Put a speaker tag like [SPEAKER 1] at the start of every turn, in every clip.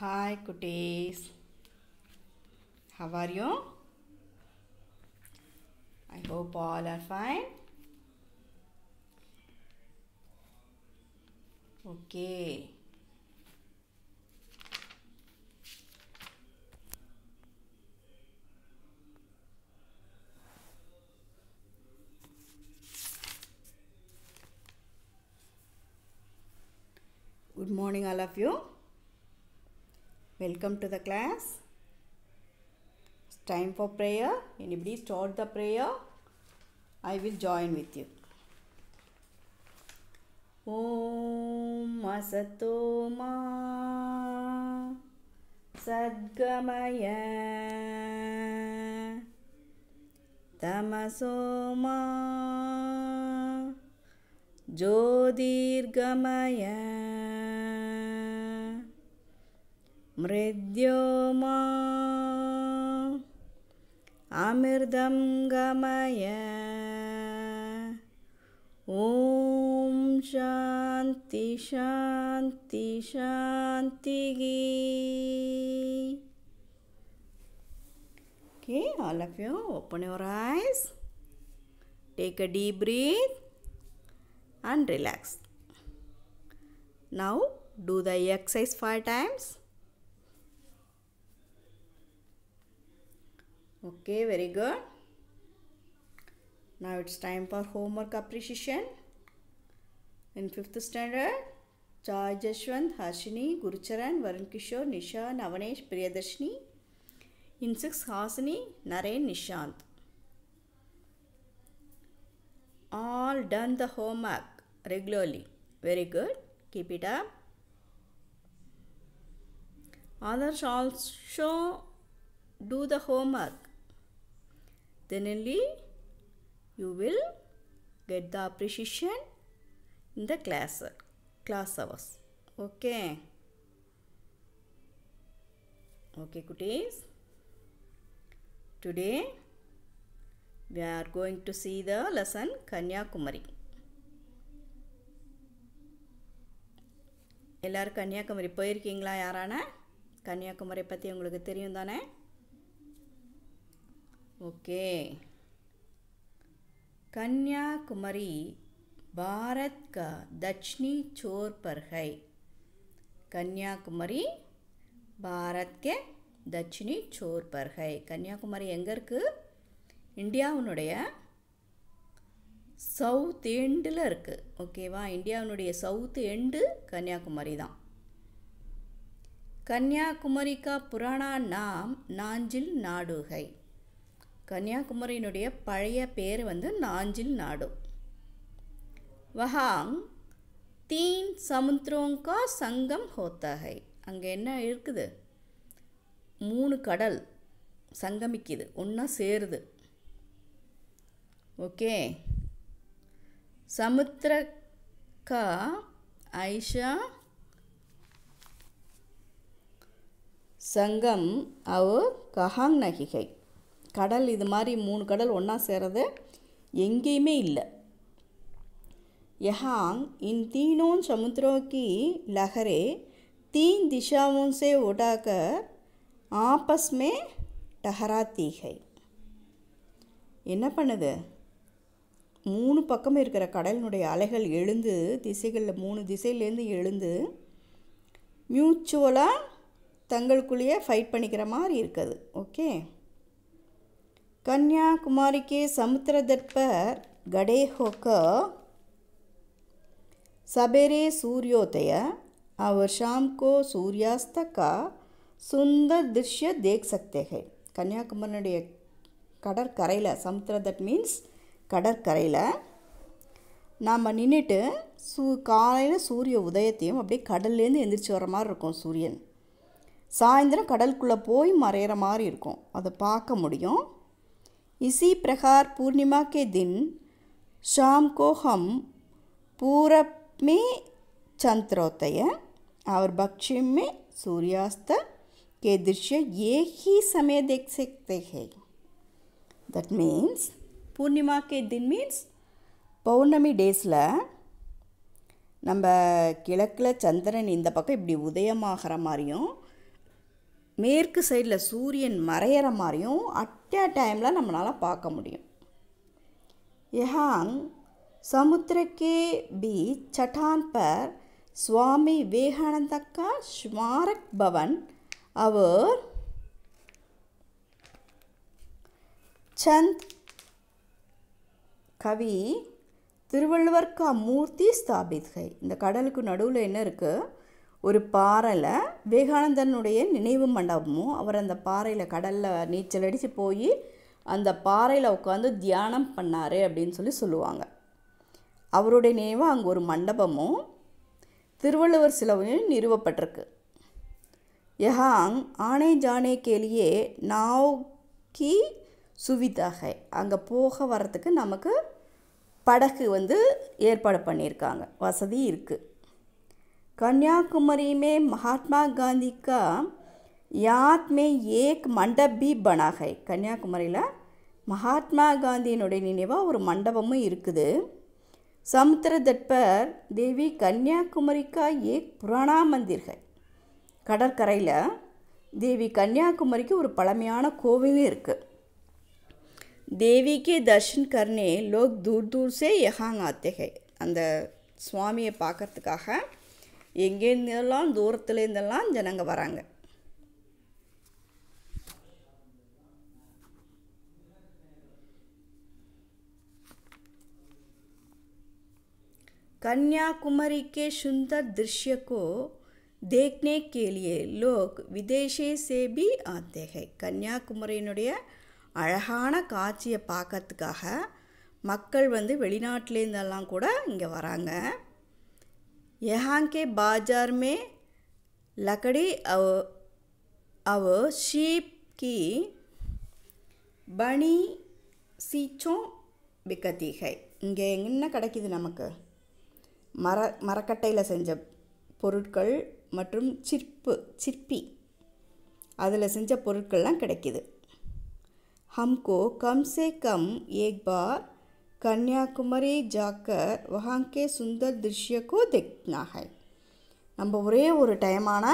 [SPEAKER 1] Hi cuties. How are you? I hope all are fine. Okay. Good morning all of you. Welcome to the class. It's time for prayer. Anybody start the prayer? I will join with you. ॐ असतो मा सद्गमय तमसो मा ज्योतिर्गमय मृद्योमा अमृतं गमय ॐ शान्ति शान्ति शान्तिः Okay, all of you, open your eyes. Take a deep breath and relax. Now, do the exercise five times. Okay, very good. Now it's time for homework appreciation. In 5th standard, Chai Jashwant, Hashini, Gurucharan, Varun Kishore, Nisha, Navanesh, Priyadashni. In 6th, Hasini, Naren, Nishant. All done the homework regularly. Very good. Keep it up. Others also do the homework. then only you will get the appreciation in the class class hours okay okay cuties today we are going to see the lesson kanyakumari எல்லோரும் கன்னியாகுமரி போயிருக்கீங்களா யாரான கன்னியாகுமரி பற்றி உங்களுக்கு தெரியும் தானே okay Kanyakumari Bharat का தட்சிணி சோர் பர்கை கன்னியாகுமரி பாரத் கே தட்சிணி சோர் பர்கை கன்னியாகுமரி எங்கே இருக்குது இந்தியாவினுடைய சவுத் எண்டில் இருக்குது ஓகேவா இந்தியாவினுடைய சவுத் எண்டு கன்னியாகுமரி தான் கன்னியாகுமரிக்கா புராணா நாம் நாஞ்சில் நாடுகை கன்னியாகுமரியினுடைய பழைய பேர் வந்து நாஞ்சில் நாடு வஹாங் தீன் சமுத்திரோங்கா சங்கம் ஹோத்தகை அங்கே என்ன இருக்குது மூணு கடல் சங்கமிக்குது ஒன்றா சேருது ஓகே சமுத்திரக்கா ஐஷா சங்கம் அவ் கஹாங் நகிகை கடல் இது மாதிரி மூணு கடல் ஒன்றா சேரது எங்கேயுமே இல்லை யஹாங் இன் தீனோன் சமுத்திரோக்கி லஹரே தீன் திஷாவும் உடாக ஆபஸ்மே டஹரா தீகை என்ன பண்ணுது மூணு பக்கம் இருக்கிற கடலினுடைய அலைகள் எழுந்து திசைகளில் மூணு திசையிலேருந்து எழுந்து மியூச்சுவலாக தங்களுக்குள்ளேயே ஃபைட் பண்ணிக்கிற மாதிரி இருக்குது ஓகே कन्याकुमारी के समुद्र तट पर गड़े होकर सवेरे सूर्योदय और शाम को सूर्यास्त का கன்னியாகுமரியுடைய கடற்கரையில் சமுத்திர தட் மீன்ஸ் கடற்கரையில் நாம் நின்றுட்டு சூ காலையில் சூரிய உதயத்தையும் அப்படியே கடல்லேருந்து எந்திரிச்சு வர மாதிரி இருக்கும் சூரியன் சாயந்தரம் கடலுக்குள்ளே போய் மறையிற மாதிரி இருக்கும் அதை பார்க்க முடியும் इसी प्रकार पूर्णिमा के दिन शाम को हम पूरब में चंद्रोदय और पश्चिम में सूर्यास्त के दृश्य एक ही समय देख सकते हैं दट मीन्स पूर्णिमा के दिन मीन्स पौर्णमी डेस நம்ம கிழக்கில் சந்திரன் இந்த பக்கம் இப்படி உதயமாகிற மாதிரியும் மேற்கு சைடில் சூரியன் மறையிற மாதிரியும் அட் டைமில் நம்மளால் பார்க்க முடியும் எஹாங் சமுத்திரக்கே பீச் சட்டான் பர் சுவாமி விவேகானந்தக்கா ஸ்மாரக் பவன் அவர் சந்த் கவி திருவள்ளுவர் கா மூர்த்தி ஸ்தாபித்கை இந்த கடலுக்கு நடுவில் என்ன இருக்குது ஒரு பாறையில் விவேகானந்தனுடைய நினைவு மண்டபமும் அவர் அந்த பாறையில் கடலில் நீச்சல் அடித்து போய் அந்த பாறையில் உட்காந்து தியானம் பண்ணார் அப்படின்னு சொல்லி சொல்லுவாங்க அவருடைய நினைவு அங்கே ஒரு மண்டபமும் திருவள்ளுவர் சிலவையும் நிறுவப்பட்டிருக்கு யஹாங் ஆனே ஜானே கேலியே நாவ்கி சுவிதாகை அங்கே போக வரத்துக்கு நமக்கு படகு வந்து ஏற்பாடு பண்ணியிருக்காங்க வசதி இருக்குது कन्याकुमारी में महात्मा गांधी का याद में एक मंडप भी बना है கன்னியாகுமரியில் மகாத்மா காந்தியினுடைய நினைவாக ஒரு மண்டபமும் இருக்குது சமுத்திர தட்பர் தேவி கன்னியாகுமரிக்கா ஏக் புராணா மந்திர் ஹை கடற்கரையில் தேவி கன்னியாகுமரிக்கு ஒரு பழமையான கோவிலும் இருக்குது தேவி கே தர்ஷன் கர்னே லோக் தூர் தூர் சே யஹாங் ஆத்தே ஹை அந்த சுவாமியை பார்க்கறதுக்காக எங்கேருந்தெல்லாம் தூரத்துலேருந்தெல்லாம் ஜனங்க வராங்க கன்னியாகுமரிக்கே சுந்தர் திருஷ்யக்கோ தேக்னே கேளியே லோக் விதேஷே சேபி ஆத்தேகை கன்னியாகுமரியினுடைய அழகான காட்சியை பார்க்கறதுக்காக மக்கள் வந்து வெளிநாட்டிலேருந்தெல்லாம் கூட இங்கே வராங்க यहाँ के बाजार में लकड़ी और और शीप की பனி சீச்சும் விக்கத்தீகை இங்கே என்ன கிடைக்கிது நமக்கு மர மரக்கட்டையில் செஞ்ச பொருட்கள் மற்றும் சிற்பு சிற்பி அதில் செஞ்ச பொருட்கள்லாம் கிடைக்கிது ஹம்கோ கம் சே கம் ஏக் பார் கன்னியாகுமரி ஜாக்கர் வஹாங் கே சுந்தர் திருஷ்யக்கோ தெக்னா ஹை நம்ம ஒரே ஒரு டைமான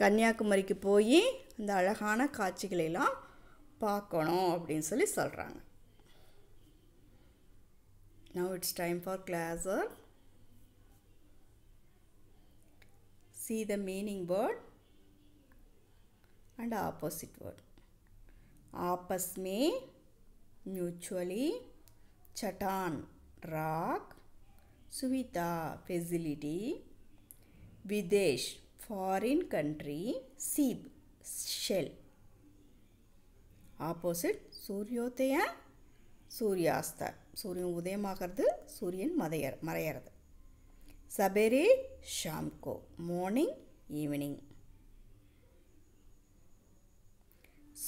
[SPEAKER 1] கன்னியாகுமரிக்கு போய் அந்த அழகான காட்சிகளையெல்லாம் பார்க்கணும் அப்படின்னு சொல்லி சொல்கிறாங்க now it's time for closer see the meaning word and opposite word Aapas மீ mutually Chatan rock Suvita facility Videsh foreign country Seep shell opposite சூரியோதய சூரியாஸ்த சூரியன் உதயமாகிறது சூரியன் மதைய மறையிறது சபேரே ஷாம்கோ மார்னிங் ஈவினிங்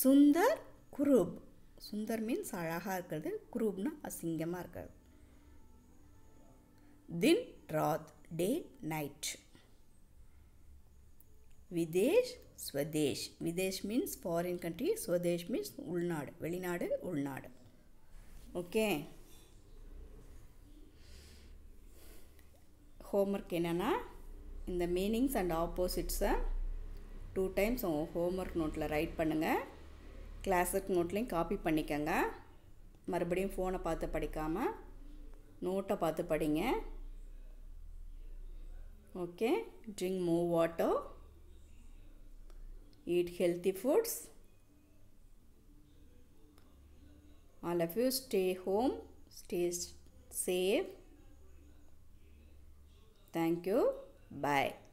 [SPEAKER 1] சுந்தர் குரூப் சுந்தர் மீன்ஸ் அழகாக இருக்கிறது குரூப்னா அசிங்கமாக இருக்கிறது தின் ராத் டே நைட் விதேஷ் ஸ்வதேஷ் விதேஷ் மீன்ஸ் ஃபாரின் கண்ட்ரி ஸ்வதேஷ் மீன்ஸ் உள்நாடு வெளிநாடு உள்நாடு ஓகே ஹோம்ஒர்க் என்னென்னா இந்த மீனிங்ஸ் அண்ட் ஆப்போசிட்ஸை டூ டைம்ஸ் உங்கள் ஹோம்ஒர்க் நோட்டில் ரைட் பண்ணுங்கள் கிளாஸுக் நோட்லேயும் காப்பி பண்ணிக்கோங்க மறுபடியும் ஃபோனை பார்த்து படிக்காமல் நோட்டை பார்த்து படிங்க okay drink more water eat healthy foods all of you stay home stay safe thank you bye